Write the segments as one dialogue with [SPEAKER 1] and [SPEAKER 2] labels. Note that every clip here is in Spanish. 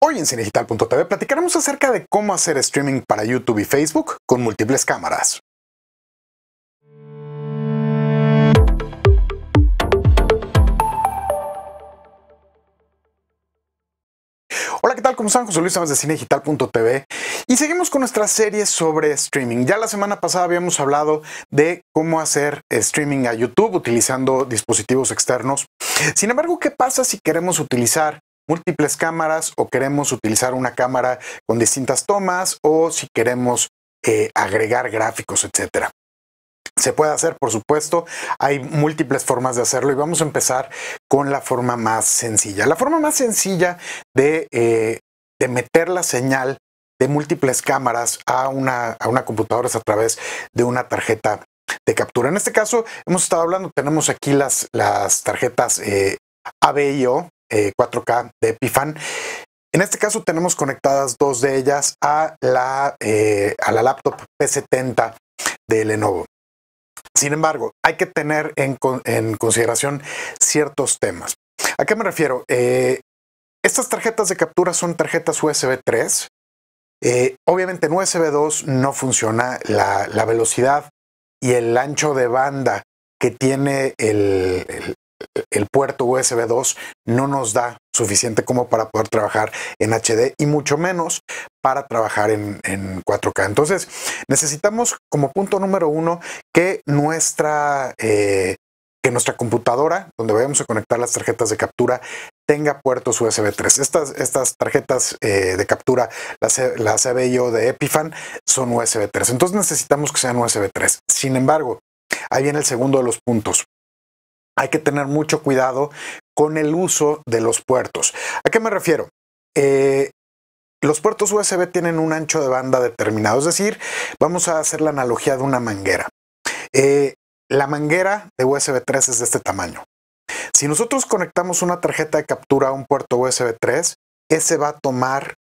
[SPEAKER 1] Hoy en CineGital.tv platicaremos acerca de cómo hacer streaming para YouTube y Facebook con múltiples cámaras. Hola, ¿qué tal? ¿Cómo están? José Luis estamos de Cinegital.tv y seguimos con nuestra serie sobre streaming. Ya la semana pasada habíamos hablado de cómo hacer streaming a YouTube utilizando dispositivos externos. Sin embargo, ¿qué pasa si queremos utilizar múltiples cámaras o queremos utilizar una cámara con distintas tomas o si queremos eh, agregar gráficos, etcétera. Se puede hacer, por supuesto, hay múltiples formas de hacerlo y vamos a empezar con la forma más sencilla. La forma más sencilla eh, de, meter la señal de múltiples cámaras a una, a una computadora es a través de una tarjeta de captura. En este caso, hemos estado hablando, tenemos aquí las, las tarjetas eh, ABIO, 4K eh, de Epifan. En este caso tenemos conectadas dos de ellas a la, eh, a la laptop P70 de Lenovo. Sin embargo, hay que tener en, consideración ciertos temas. ¿A qué me refiero? Eh, estas tarjetas de captura son tarjetas USB 3. obviamente en USB 2 no funciona la, velocidad y el ancho de banda que tiene el, el puerto USB 2 no nos da suficiente como para poder trabajar en HD y mucho menos para trabajar en, 4K. Entonces necesitamos como punto número uno que nuestra, eh, que nuestra computadora donde vayamos a conectar las tarjetas de captura tenga puertos USB 3. Estas, estas tarjetas eh, de captura, las, las de Epifan, son USB 3. Entonces necesitamos que sean USB 3. Sin embargo, ahí viene el segundo de los puntos hay que tener mucho cuidado con el uso de los puertos. ¿A qué me refiero? Eh, los puertos USB tienen un ancho de banda determinado, es decir, vamos a hacer la analogía de una manguera. Eh, la manguera de USB 3 es de este tamaño. Si nosotros conectamos una tarjeta de captura a un puerto USB 3, ese va a tomar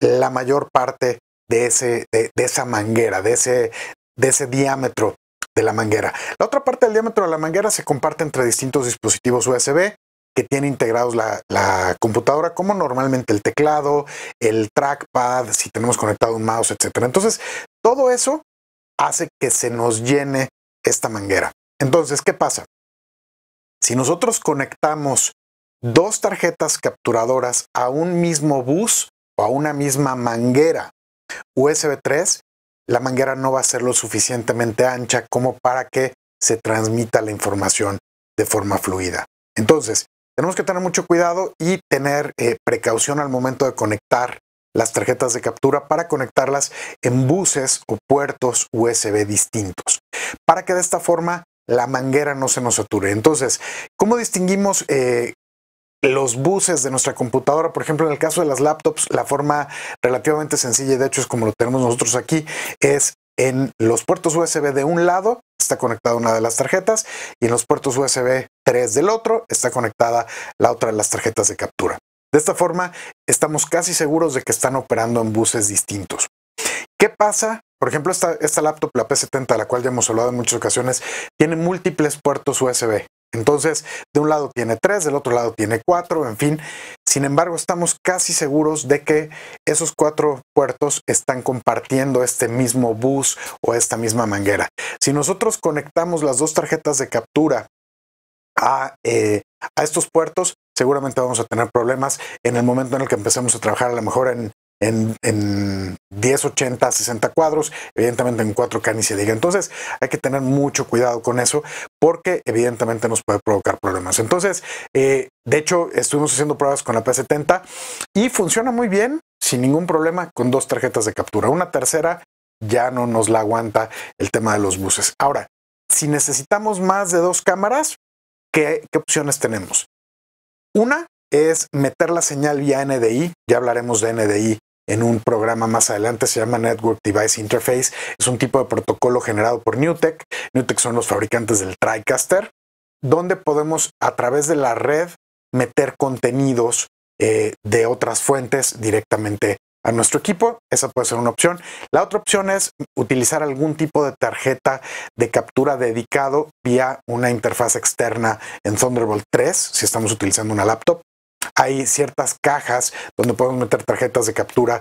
[SPEAKER 1] la mayor parte de, esa manguera, de ese, de ese diámetro de la manguera. La otra parte del diámetro de la manguera se comparte entre distintos dispositivos USB que tiene integrados la, computadora, como normalmente el teclado, el trackpad, si tenemos conectado un mouse, etcétera. Entonces, todo eso hace que se nos llene esta manguera. Entonces, ¿qué pasa? Si nosotros conectamos dos tarjetas capturadoras a un mismo bus o a una misma manguera USB 3, la manguera no va a ser lo suficientemente ancha como para que se transmita la información de forma fluida. Entonces, tenemos que tener mucho cuidado y tener eh, precaución al momento de conectar las tarjetas de captura para conectarlas en buses o puertos USB distintos, para que de esta forma la manguera no se nos sature. Entonces, ¿cómo distinguimos eh, los buses de nuestra computadora, por ejemplo, en el caso de las laptops, la forma relativamente sencilla, y de hecho es como lo tenemos nosotros aquí, es en los puertos USB de un lado está conectada una de las tarjetas y en los puertos USB 3 del otro está conectada la otra de las tarjetas de captura. De esta forma, estamos casi seguros de que están operando en buses distintos. ¿Qué pasa? Por ejemplo, esta, laptop, la P70, la cual ya hemos hablado en muchas ocasiones, tiene múltiples puertos USB. Entonces, de un lado tiene tres, del otro lado tiene cuatro, en fin. Sin embargo, estamos casi seguros de que esos cuatro puertos están compartiendo este mismo bus o esta misma manguera. Si nosotros conectamos las dos tarjetas de captura a, eh, estos puertos, seguramente vamos a tener problemas en el momento en el que empecemos a trabajar a lo mejor en en, en 1080 60 cuadros, evidentemente en 4K ni se diga. Entonces hay que tener mucho cuidado con eso porque evidentemente nos puede provocar problemas. Entonces, eh, de hecho, estuvimos haciendo pruebas con la P70 y funciona muy bien sin ningún problema con dos tarjetas de captura. Una tercera ya no nos la aguanta el tema de los buses. Ahora, si necesitamos más de dos cámaras, ¿qué, qué opciones tenemos? Una es meter la señal vía NDI, ya hablaremos de NDI en un programa más adelante, se llama Network Device Interface. Es un tipo de protocolo generado por Newtek. Newtek son los fabricantes del TriCaster, donde podemos a través de la red meter contenidos eh, de otras fuentes directamente a nuestro equipo. Esa puede ser una opción. La otra opción es utilizar algún tipo de tarjeta de captura dedicado vía una interfaz externa en Thunderbolt 3, si estamos utilizando una laptop hay ciertas cajas donde podemos meter tarjetas de captura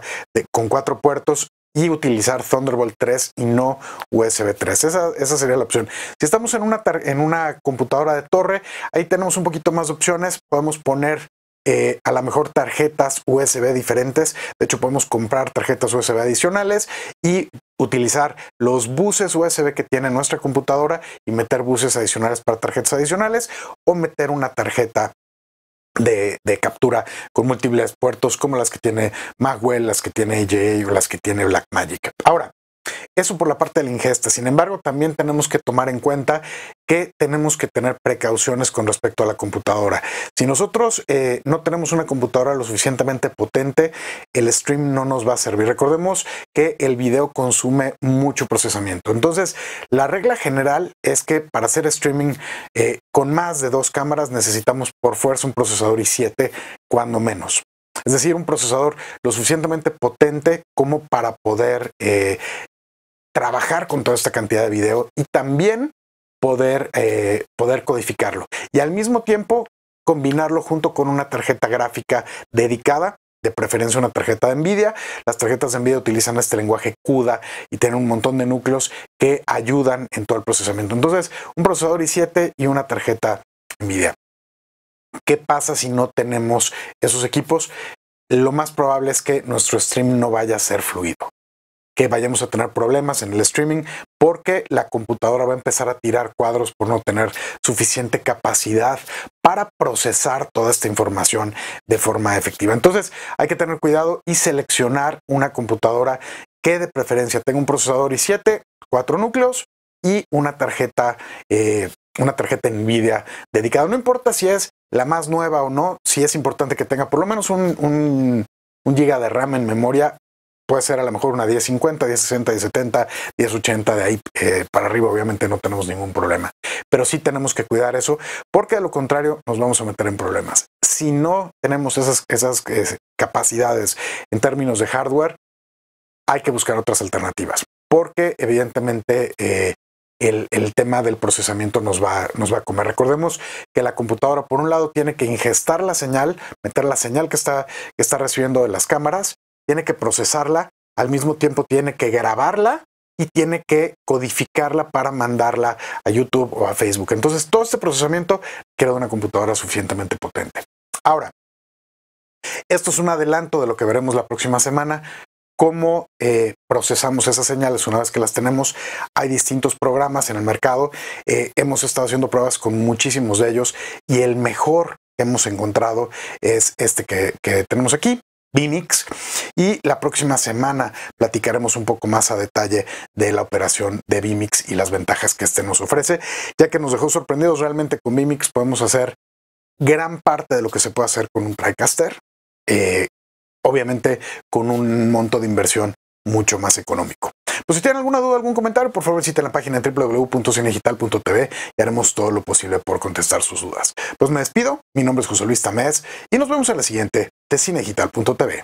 [SPEAKER 1] con cuatro puertos y utilizar Thunderbolt 3 y no USB 3. Esa, sería la opción. Si estamos en una, en una computadora de torre, ahí tenemos un poquito más de opciones. Podemos poner eh, a lo mejor tarjetas USB diferentes. De hecho, podemos comprar tarjetas USB adicionales y utilizar los buses USB que tiene nuestra computadora y meter buses adicionales para tarjetas adicionales o meter una tarjeta de, captura con múltiples puertos como las que tiene Magwell, las que tiene AJ o las que tiene Blackmagic. Ahora, eso por la parte de la ingesta. Sin embargo, también tenemos que tomar en cuenta que tenemos que tener precauciones con respecto a la computadora. Si nosotros eh, no tenemos una computadora lo suficientemente potente, el stream no nos va a servir. Recordemos que el video consume mucho procesamiento. Entonces, la regla general es que para hacer streaming eh, con más de dos cámaras necesitamos por fuerza un procesador i7 cuando menos. Es decir, un procesador lo suficientemente potente como para poder eh, trabajar con toda esta cantidad de video y también poder, eh, poder codificarlo. Y al mismo tiempo combinarlo junto con una tarjeta gráfica dedicada, de preferencia una tarjeta de NVIDIA. Las tarjetas de NVIDIA utilizan este lenguaje CUDA y tienen un montón de núcleos que ayudan en todo el procesamiento. Entonces, un procesador i7 y una tarjeta NVIDIA. ¿Qué pasa si no tenemos esos equipos? Lo más probable es que nuestro stream no vaya a ser fluido que vayamos a tener problemas en el streaming porque la computadora va a empezar a tirar cuadros por no tener suficiente capacidad para procesar toda esta información de forma efectiva. Entonces hay que tener cuidado y seleccionar una computadora que de preferencia tenga un procesador i7, cuatro núcleos y una tarjeta, eh, una tarjeta NVIDIA dedicada. No importa si es la más nueva o no, si es importante que tenga por lo menos un, un, un giga de RAM en memoria puede ser a lo mejor una 1050, 1060, 1070, 1080, de ahí eh, para arriba obviamente no tenemos ningún problema. Pero sí tenemos que cuidar eso porque a lo contrario nos vamos a meter en problemas. Si no tenemos esas, esas capacidades en términos de hardware, hay que buscar otras alternativas porque evidentemente eh, el, tema del procesamiento nos va, nos va a comer. Recordemos que la computadora, por un lado, tiene que ingestar la señal, meter la señal que está, que está recibiendo de las cámaras tiene que procesarla, al mismo tiempo tiene que grabarla y tiene que codificarla para mandarla a YouTube o a Facebook. Entonces, todo este procesamiento queda una computadora suficientemente potente. Ahora, esto es un adelanto de lo que veremos la próxima semana. Cómo eh, procesamos esas señales una vez que las tenemos. Hay distintos programas en el mercado. Eh, hemos estado haciendo pruebas con muchísimos de ellos y el mejor que hemos encontrado es este que, que tenemos aquí, Vinix y la próxima semana platicaremos un poco más a detalle de la operación de Vimix y las ventajas que este nos ofrece, ya que nos dejó sorprendidos realmente con Vimix podemos hacer gran parte de lo que se puede hacer con un TriCaster, eh, obviamente con un monto de inversión mucho más económico. Pues si tienen alguna duda, algún comentario, por favor visiten la página www.cinegital.tv y haremos todo lo posible por contestar sus dudas. Pues me despido, mi nombre es José Luis Tamés y nos vemos en la siguiente de cinegital.tv.